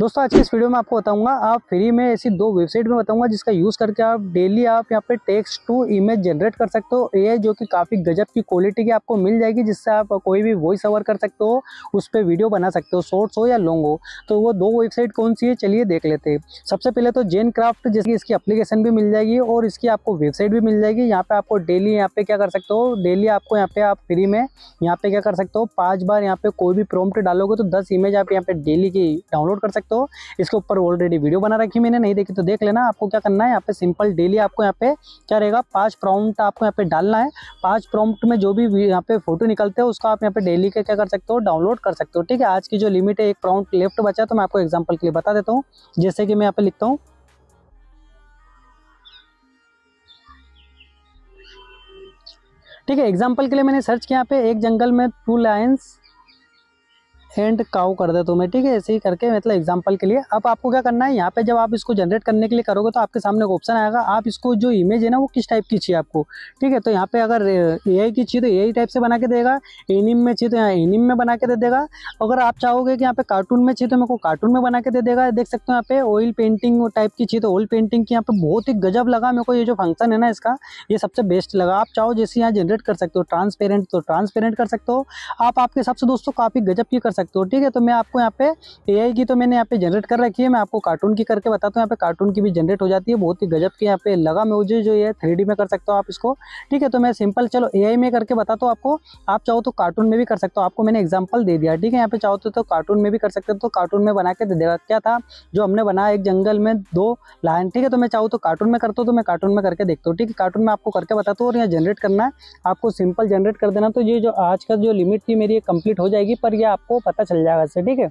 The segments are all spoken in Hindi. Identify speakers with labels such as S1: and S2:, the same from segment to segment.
S1: दोस्तों आज के इस वीडियो में आपको बताऊंगा आप फ्री में ऐसी दो वेबसाइट में बताऊंगा जिसका यूज़ करके आप डेली आप यहाँ पे टेक्स्ट टू इमेज जनरेट कर सकते हो ए जो कि काफ़ी गजब की क्वालिटी की आपको मिल जाएगी जिससे आप कोई भी वॉइस ओवर कर सकते हो उस पर वीडियो बना सकते हो शॉर्ट्स हो या लॉन्ग हो तो वो दो वेबसाइट कौन सी है चलिए देख लेते हैं सबसे पहले तो जेन क्राफ्ट जिसकी इसकी अप्लीकेशन भी मिल जाएगी और इसकी आपको वेबसाइट भी मिल जाएगी यहाँ पर आपको डेली यहाँ पे क्या कर सकते हो डेली आपको यहाँ पर आप फ्री में यहाँ पर क्या कर सकते हो पाँच बार यहाँ पे कोई भी प्रोमट डालोगे तो दस इमेज आप यहाँ पर डेली की डाउनलोड कर सकते सकते हो इसके ऊपर ऑलरेडी वीडियो बना रखी मैंने नहीं देखी तो देख लेना आपको क्या करना है यहाँ पे सिंपल डेली आपको यहाँ पे क्या रहेगा पाँच प्रॉम्प्ट आपको यहाँ पे डालना है पाँच प्रॉम्प्ट में जो भी यहाँ पे फोटो निकलते हैं उसका आप यहाँ पे डेली के क्या कर सकते हो डाउनलोड कर सकते हो ठीक है आज की जो लिमिट है एक प्रॉम्प्ट लेफ्ट बचा तो मैं आपको एग्जाम्पल के लिए बता देता हूँ जैसे कि मैं यहाँ पे लिखता हूँ ठीक है एग्जाम्पल के लिए मैंने सर्च किया यहाँ पे एक जंगल में टू लायंस सेंड काउ कर दे तुम्हें ठीक है ऐसे ही करके मतलब एग्जाम्पल के लिए अब आपको क्या करना है यहाँ पे जब आप इसको जनरेट करने के लिए करोगे तो आपके सामने ऑप्शन आएगा आप इसको जो इमेज है ना वो किस टाइप की चाहिए आपको ठीक है तो यहाँ पे अगर ए की चाहिए तो ए टाइप से बना के देगा एनिम में चाहिए तो यहाँ एनिम में बना के दे देगा अगर आप चाहोगे कि यहाँ पे कार्टून में चाहिए तो मेरे को कार्टून में बना के दे देगा देख सकते हो यहाँ पे ऑयल पेंटिंग टाइप की चाहिए तो ऑयल पेंटिंग की यहाँ पे बहुत ही गजब लगा मेरे को ये जो फंक्शन है ना इसका ये सबसे बेस्ट लगा आप चाहो जैसे यहाँ जनरेट कर सकते हो ट्रांसपेरेंट तो ट्रांसपेरेंट कर सकते हो आप आपके सबसे दोस्तों काफ़ी गजब की कर सकते सकते हो ठीक है तो मैं आपको यहाँ पे ए की तो मैंने यहाँ पे जनरेट कर रखी है मैं आपको कार्टून की करके बताता हूँ यहाँ पे कार्टून की भी जनरेट हो जाती है बहुत ही गजब की यहाँ पे लगा मैं मुझे जो ये थ्री में कर सकता हूँ आप इसको ठीक है तो मैं सिंपल चलो ए में करके बताता हूँ आपको आप चाहो तो कार्टून में भी कर सकते हो आपको मैंने एग्जाम्पल दे दिया ठीक है यहाँ पे चाहो तो कार्टून तो में भी कर सकते हो तो कार्टून में बना के देगा क्या था जो हमने बनाया एक जंगल में दो लाइन ठीक है तो मैं चाहूँ तो कार्टून में करता हूँ तो मैं कार्टून में करके देखता हूँ ठीक है कार्टून में आपको करके बताता हूँ और यहाँ जनरेट करना है आपको सिंपल जनरेट कर देना तो ये जो आज का जो लिमिट थी मेरी ये कंप्लीट हो जाएगी पर ये आपको पता पता चल जाएगा इससे ठीक है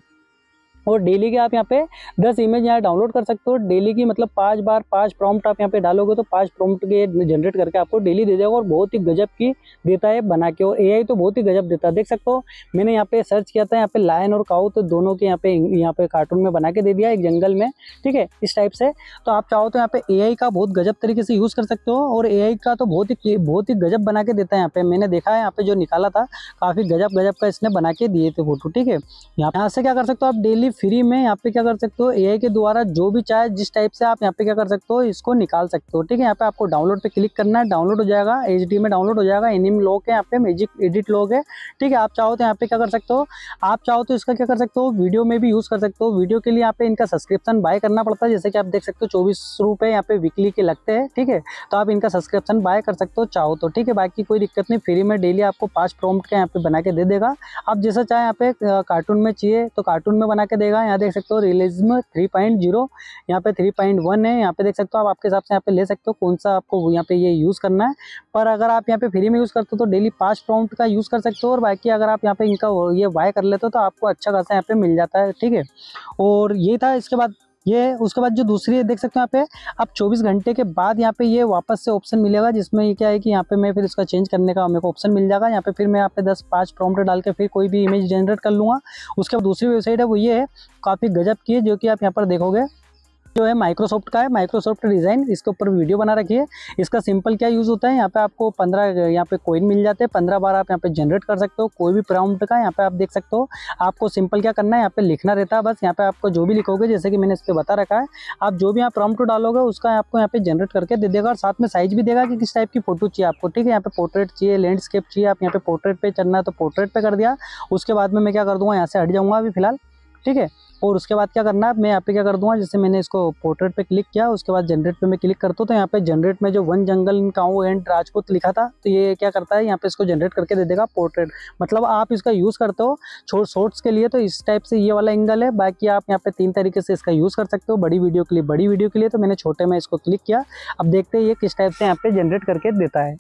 S1: और डेली के आप यहाँ पे 10 इमेज यहाँ डाउनलोड कर सकते हो डेली की मतलब पांच बार पांच प्रॉम्प्ट आप यहाँ पे डालोगे तो पांच प्रॉम्प्ट के जनरेट करके आपको डेली दे जाएगा और बहुत ही गजब की देता है बना के और एआई तो बहुत ही गजब देता है देख सकते हो मैंने यहाँ पे सर्च किया था यहाँ पे लायन और काउ तो दोनों के यहाँ पे यहाँ पे कार्टून में बना के दे दिया एक जंगल में ठीक है इस टाइप से तो आप चाहो तो यहाँ पे ए का बहुत गजब तरीके से यूज़ कर सकते हो और ए का तो बहुत ही बहुत ही गजब बना के देता है यहाँ पे मैंने देखा है यहाँ पे जो निकाला था काफ़ी गजब गजब का इसने बना के दिए थे फोटो ठीक है यहाँ से क्या कर सकते हो आप डेली फ्री में यहाँ पे क्या कर सकते हो एआई के द्वारा जो भी चाहे जिस टाइप से आप यहाँ पे क्या कर सकते हो इसको निकाल सकते हो ठीक है यहाँ पे आपको डाउनलोड पे क्लिक करना है डाउनलोड हो जाएगा एच में डाउनलोड हो जाएगा एनिम लॉक है यहाँ पे मैजिक एडिट लॉक है ठीक है आप चाहो तो यहाँ पे क्या कर सकते हो आप चाहो तो इसका क्या कर सकते हो वीडियो में भी यूज़ कर सकते हो वीडियो के लिए यहाँ पे इनका सब्सक्रिप्शन बाय करना पड़ता है जैसे कि आप देख सकते हो चौबीस रुपये यहाँ पे वीकली के लगते हैं ठीक है तो आप इनका सब्सक्रिप्शन बाय कर सकते हो चाहो तो ठीक है बाकी कोई दिक्कत नहीं फ्री में डेली आपको पास प्रोम का यहाँ पे बना के दे देगा आप जैसा चाहे यहाँ पे कार्टून में चाहिए तो कार्टून में बना के देगा यहाँ देख सकते हो रियलिज्म थ्री पॉइंट जीरो यहाँ पे थ्री पॉइंट वन है यहाँ पे देख सकते हो आप आपके हिसाब से यहाँ पे ले सकते हो कौन सा आपको यहाँ पे ये यूज़ करना है पर अगर आप यहाँ पे फ्री में यूज़ करते हो तो डेली पाँच प्रॉम्प्ट का यूज़ कर सकते हो और बाकी अगर आप यहाँ पे इनका ये बाय कर लेते हो तो आपको अच्छा खासा यहाँ पे मिल जाता है ठीक है और ये था इसके बाद ये उसके बाद जो दूसरी है देख सकते हो यहाँ पे अब 24 घंटे के बाद यहाँ पे ये वापस से ऑप्शन मिलेगा जिसमें ये क्या है कि यहाँ पे मैं फिर इसका चेंज करने का मेरे को ऑप्शन मिल जाएगा यहाँ पे फिर मैं यहाँ पे दस पाँच प्रॉम्प्ट डाल के फिर कोई भी इमेज जनरेट कर लूँगा उसके बाद दूसरी वेबसाइट है वो ये है काफ़ी गजब की है जो कि आप यहाँ पर देखोगे जो है माइक्रोसॉफ्ट का है माइक्रोसॉफ्ट डिज़ाइन इसके ऊपर वीडियो बना रखी है इसका सिंपल क्या यूज़ होता है यहाँ पे आपको पंद्रह यहाँ पे कोइन मिल जाते हैं पंद्रह बार आप यहाँ पे जनरेट कर सकते हो कोई भी प्राउंड का यहाँ पे आप देख सकते हो आपको सिंपल क्या करना है यहाँ पे लिखना रहता है बस यहाँ पे आपको जो भी लिखोगे जैसे कि मैंने इस पर बता रखा है आप जो भी यहाँ प्राउंड डालोगे उसका आपको यहाँ पे जनरेट करके दे देगा और साथ में साइज भी देगा कि किस टाइप की फोटो चाहिए आपको ठीक है यहाँ पे पोर्ट्रेट चाहिए लैंडस्केप चाहिए आप यहाँ पे पोर्ट्रेट पर चलना है तो पोर्ट्रेट पर कर दिया उसके बाद में मैं क्या कर दूँगा यहाँ से हट जाऊँगा अभी फिलहाल ठीक है और उसके बाद क्या करना है मैं यहाँ पे क्या कर दूँगा जैसे मैंने इसको पोर्ट्रेट पे क्लिक किया उसके बाद जनरेट पे मैं क्लिक करता हूँ तो यहाँ पे जनरेट में जो वन जंगल इन काउ एंड राजपूत लिखा था तो ये क्या करता है यहाँ पे इसको जनरेट करके दे देगा पोर्ट्रेट मतलब आप इसका यूज़ करते हो छोट शॉर्ट्स के लिए तो इस टाइप से ये वाला एंगल है बाकी आप यहाँ पे तीन तरीके से इसका यूज़ कर सकते हो बड़ी वीडियो के लिए बड़ी वीडियो के लिए तो मैंने छोटे में इसको क्लिक किया अब देखते हैं ये किस टाइप से यहाँ पे जनरेट करके देता है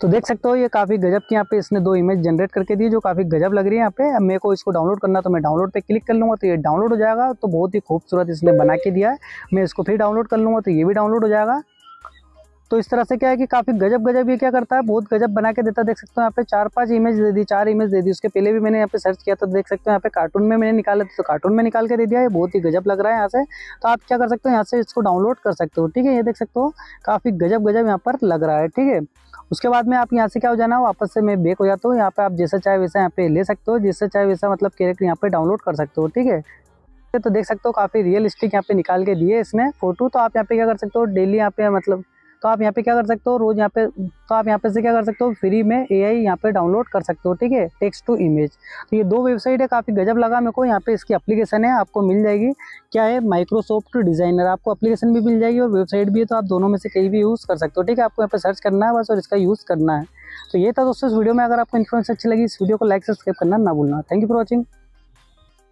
S1: तो देख सकते हो ये काफ़ी गजब की यहाँ पे इसने दो इमेज जनरेट करके दी जो काफ़ी गजब लग रही है यहाँ पे मेरे को इसको डाउनलोड करना तो मैं डाउनलोड पे क्लिक कर लूँगा तो ये डाउनलोड हो जाएगा तो बहुत ही खूबसूरत इसने बना के दिया है मैं इसको फिर डाउनलोड कर लूँगा तो ये भी डाउनलोड हो जाएगा तो इस तरह से क्या है कि काफ़ी गजब गजब ये क्या करता है बहुत गजब बना के देता देख सकते हो यहाँ पे चार पांच इमेज दे दी चार इमेज दे दी उसके पहले भी मैंने यहाँ पे सर्च किया तो देख सकते हो यहाँ पे कार्टून में मैंने निकाला तो कार्टून में निकाल के दे दिया ये बहुत ही गजब लग रहा है यहाँ से तो आप क्या कर सकते हो यहाँ से इसको डाउनलोड कर सकते हो ठीक है ये देख सकते हो काफ़ी गजब गजब यहाँ पर लग रहा है ठीक है उसके बाद में आप यहाँ से क्या हो जाना वापस से मैं बेक हो जाता हूँ यहाँ पे आप जैसा चाहे वैसा यहाँ पे ले सकते हो जैसे चाहे वैसा मतलब कैरेक्टर यहाँ पे डाउनलोड कर सकते हो ठीक है तो देख सकते हो काफ़ी रियलिस्टिक यहाँ पे निकाल के दिए इसमें फोटो तो आप यहाँ पे क्या कर सकते हो डेली यहाँ पे मतलब तो आप यहाँ पे क्या कर सकते हो रोज़ यहाँ पे तो आप यहाँ पे से क्या कर सकते हो फ्री में ए आई यहाँ पे डाउनलोड कर सकते हो ठीक है टेक्स्ट टू इमेज तो ये दो वेबसाइट है काफ़ी गजब लगा मेरे को यहाँ पे इसकी एप्लीकेशन है आपको मिल जाएगी क्या है माइक्रोसॉफ्ट डिज़ाइनर आपको एप्लीकेशन भी मिल जाएगी और वेबसाइट भी है तो आप दोनों में से कहीं भी यूज़ कर सकते हो ठीक है आपको यहाँ पर सर्च करना है बस और इसका यूज़ करना है तो ये था दोस्तों इस वीडियो में अगर आपको इन्फॉर्मेशन अच्छी लगी इस वीडियो को लाइक सब्सक्राइब करना ना भूलना थैंक यू फॉर वॉचिंग